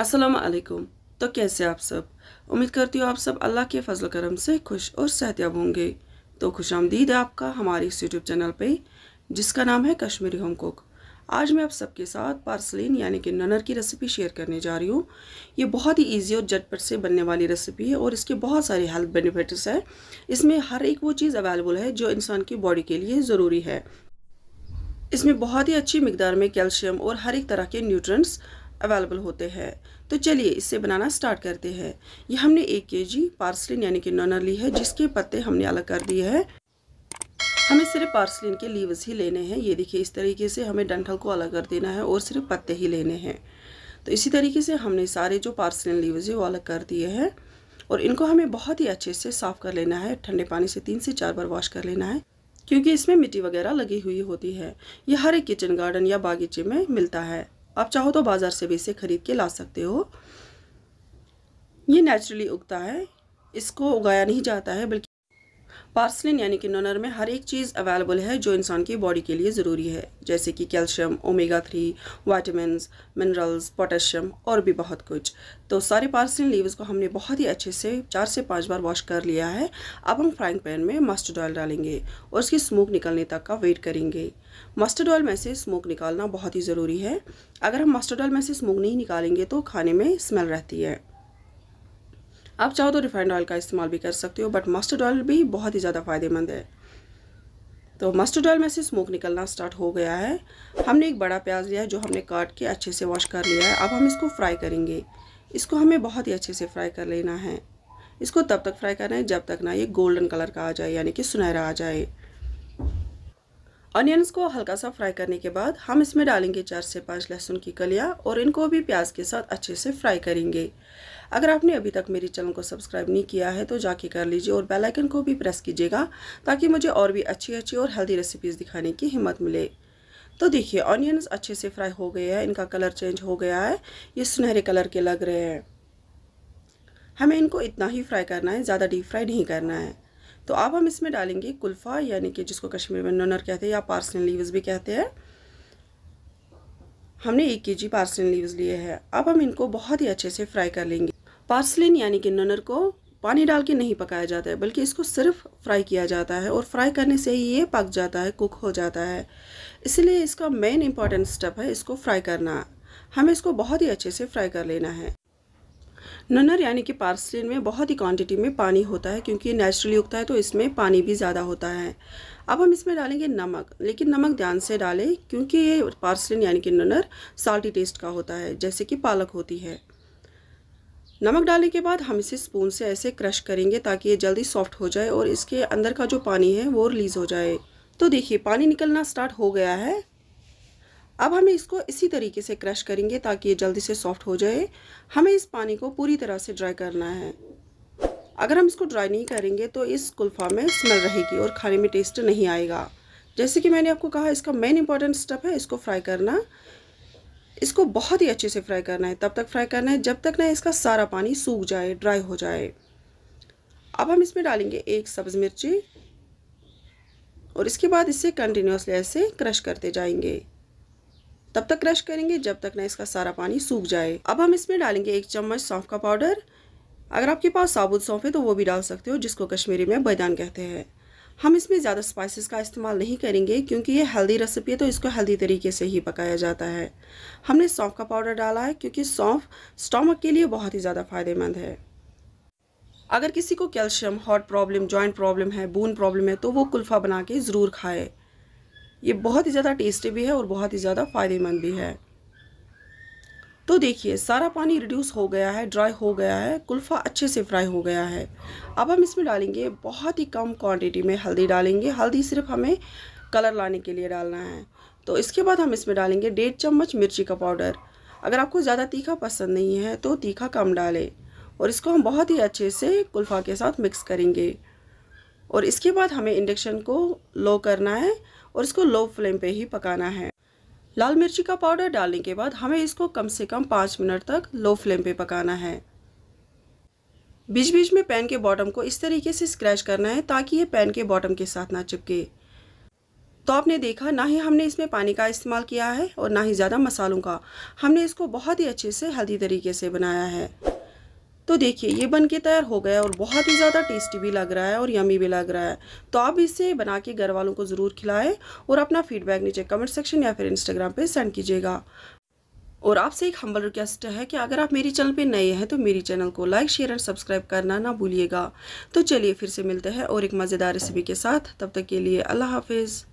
अस्सलाम वालेकुम तो कैसे आप सब उम्मीद करती हूँ आप सब अल्लाह के फजल करम से खुश और सहतियाब होंगे तो खुश आमदीद है आपका हमारे इस यूट्यूब चैनल पे जिसका नाम है कश्मीरी होम कुक आज मैं आप सबके साथ पार्सलिन यानी कि ननर की रेसिपी शेयर करने जा रही हूँ ये बहुत ही इजी और झटपट से बनने वाली रेसिपी है और इसके बहुत सारे हेल्थ बेनिफिट्स हैं इसमें हर एक वो चीज़ अवेलेबल है जो इंसान की बॉडी के लिए ज़रूरी है इसमें बहुत ही अच्छी मकदार में कैल्शियम और हर एक तरह के न्यूट्रंट्स अवेलेबल होते हैं तो चलिए इससे बनाना स्टार्ट करते हैं ये हमने एक के जी पार्सलिन यानी कि नोनर ली है जिसके पत्ते हमने अलग कर दिए हैं हमें सिर्फ पार्सलिन के लीव्स ही लेने हैं ये देखिए इस तरीके से हमें डंठल को अलग कर देना है और सिर्फ पत्ते ही लेने हैं तो इसी तरीके से हमने सारे जो पार्सलिन लीव्स है वो अलग कर दिए हैं और इनको हमें बहुत ही अच्छे से साफ़ कर लेना है ठंडे पानी से तीन से चार बार वॉश कर लेना है क्योंकि इसमें मिट्टी वगैरह लगी हुई होती है ये हर एक किचन गार्डन या बागीचे में मिलता है आप चाहो तो बाज़ार से भी इसे ख़रीद के ला सकते हो ये नेचुरली उगता है इसको उगाया नहीं जाता है बल्कि पार्सलिन यानी कि नोनर में हर एक चीज़ अवेलेबल है जो इंसान की बॉडी के लिए ज़रूरी है जैसे कि calcium omega three vitamin minerals potassium और भी बहुत कुछ तो सारे पार्सलिन लीव्स को हमने बहुत ही अच्छे से चार से पाँच बार वॉश कर लिया है अब हम फ्राइंग पैन में मस्टर्ड ऑयल डालेंगे और उसकी स्मोक निकलने तक का वेट करेंगे मस्टर्ड ऑयल में से स्मोक निकालना बहुत ही ज़रूरी है अगर हम मस्टर्ड ऑयल में से स्मोक नहीं निकालेंगे तो खाने में स्मेल रहती है आप चाहो तो रिफाइंड ऑयल का इस्तेमाल भी कर सकते हो बट मस्टर्ड ऑयल भी बहुत ही ज़्यादा फ़ायदेमंद है तो मस्टर्ड ऑयल में से स्मोक निकलना स्टार्ट हो गया है हमने एक बड़ा प्याज लिया है जो हमने काट के अच्छे से वॉश कर लिया है अब हम इसको फ्राई करेंगे इसको हमें बहुत ही अच्छे से फ्राई कर लेना है इसको तब तक फ्राई करना है जब तक ना ये गोल्डन कलर का आ जाए यानी कि सुनहरा आ जाए अनियंस को हल्का सा फ्राई करने के बाद हम इसमें डालेंगे चार से पाँच लहसुन की कलियाँ और इनको भी प्याज के साथ अच्छे से फ्राई करेंगे अगर आपने अभी तक मेरे चैनल को सब्सक्राइब नहीं किया है तो जाके कर लीजिए और बेल आइकन को भी प्रेस कीजिएगा ताकि मुझे और भी अच्छी अच्छी और हेल्दी रेसिपीज़ दिखाने की हिम्मत मिले तो देखिए ऑनियंस अच्छे से फ्राई हो गए हैं इनका कलर चेंज हो गया है ये सुनहरे कलर के लग रहे हैं हमें इनको इतना ही फ्राई करना है ज़्यादा डीप फ्राई नहीं करना है तो अब हम इसमें डालेंगे कुल्फ़ा यानी कि जिसको कश्मीर में नोनर कहते हैं या पार्सलिन लीव्स भी कहते हैं हमने एक के जी पार्सलिन लीव्स लिए हैं अब हम इनको बहुत ही अच्छे से फ्राई कर लेंगे पार्सलिन यानी कि ननर को पानी डाल के नहीं पकाया जाता है बल्कि इसको सिर्फ फ्राई किया जाता है और फ्राई करने से ही ये पक जाता है कुक हो जाता है इसलिए इसका मेन इम्पॉर्टेंट स्टेप है इसको फ्राई करना हमें इसको बहुत ही अच्छे से फ्राई कर लेना है नन्नर यानी कि पार्सलिन में बहुत ही क्वांटिटी में पानी होता है क्योंकि ये नेचुरली उगता है तो इसमें पानी भी ज़्यादा होता है अब हम इसमें डालेंगे नमक लेकिन नमक ध्यान से डालें क्योंकि ये पार्सलिन यानी कि नन्नर साल्टी टेस्ट का होता है जैसे कि पालक होती है नमक डालने के बाद हम इसे स्पून से ऐसे क्रश करेंगे ताकि ये जल्दी सॉफ्ट हो जाए और इसके अंदर का जो पानी है वो रिलीज़ हो जाए तो देखिए पानी निकलना स्टार्ट हो गया है अब हमें इसको इसी तरीके से क्रश करेंगे ताकि ये जल्दी से सॉफ्ट हो जाए हमें इस पानी को पूरी तरह से ड्राई करना है अगर हम इसको ड्राई नहीं करेंगे तो इस कुल्फ़ा में स्मेल रहेगी और खाने में टेस्ट नहीं आएगा जैसे कि मैंने आपको कहा इसका मेन इंपॉर्टेंट स्टेप है इसको फ्राई करना इसको बहुत ही अच्छे से फ्राई करना है तब तक फ्राई करना है जब तक ना इसका सारा पानी सूख जाए ड्राई हो जाए अब हम इसमें डालेंगे एक सब्ज़ मिर्ची और इसके बाद इसे कंटिन्यूसली ऐसे क्रश करते जाएंगे तब तक क्रश करेंगे जब तक ना इसका सारा पानी सूख जाए अब हम इसमें डालेंगे एक चम्मच सौंफ का पाउडर अगर आपके पास साबुत सौंफ है तो वो भी डाल सकते हो जिसको कश्मीरी में बैदान कहते हैं हम इसमें ज़्यादा स्पाइसेस का इस्तेमाल नहीं करेंगे क्योंकि ये हेल्दी रेसिपी है तो इसको हेल्दी तरीके से ही पकाया जाता है हमने सौंफ का पाउडर डाला है क्योंकि सौंफ स्टॉमक के लिए बहुत ही ज़्यादा फ़ायदेमंद है अगर किसी को calcium heart problem joint problem है बोन प्रॉब्लम है तो वो कुल्फ़ा बना के ज़रूर खाए ये बहुत ही ज़्यादा टेस्टी भी है और बहुत ही ज़्यादा फ़ायदेमंद भी है तो देखिए सारा पानी रिड्यूस हो गया है ड्राई हो गया है कुल्फ़ा अच्छे से फ्राई हो गया है अब हम इसमें डालेंगे बहुत ही कम क्वांटिटी में हल्दी डालेंगे हल्दी सिर्फ हमें कलर लाने के लिए डालना है तो इसके बाद हम इसमें डालेंगे डेढ़ चम्मच मिर्ची का पाउडर अगर आपको ज़्यादा तीखा पसंद नहीं है तो तीखा कम डालें और इसको हम बहुत ही अच्छे से कुल्फ़ा के साथ मिक्स करेंगे और इसके बाद हमें इंडक्शन को लो करना है और इसको लो फ्लेम पे ही पकाना है लाल मिर्ची का पाउडर डालने के बाद हमें इसको कम से कम पाँच मिनट तक लो फ्लेम पे पकाना है बीच बीच में पैन के बॉटम को इस तरीके से स्क्रैच करना है ताकि ये पैन के बॉटम के साथ ना चिपके तो आपने देखा ना ही हमने इसमें पानी का इस्तेमाल किया है और ना ही ज़्यादा मसालों का हमने इसको बहुत ही अच्छे से हेल्दी तरीके से बनाया है तो देखिए ये बन के तैयार हो गया है और बहुत ही ज़्यादा टेस्टी भी लग रहा है और यमी भी लग रहा है तो आप इसे बना के घर वालों को ज़रूर खिलाएं और अपना फीडबैक नीचे कमेंट सेक्शन या फिर इंस्टाग्राम पर सेंड कीजिएगा और आपसे एक हम्बल रिक्वेस्ट है कि अगर आप मेरी चैनल पे नए हैं तो मेरी चैनल को लाइक शेयर एंड सब्सक्राइब करना ना भूलिएगा तो चलिए फिर से मिलते हैं और एक मज़ेदार रेसिपी के साथ तब तक के लिए अल्लाह हाफिज़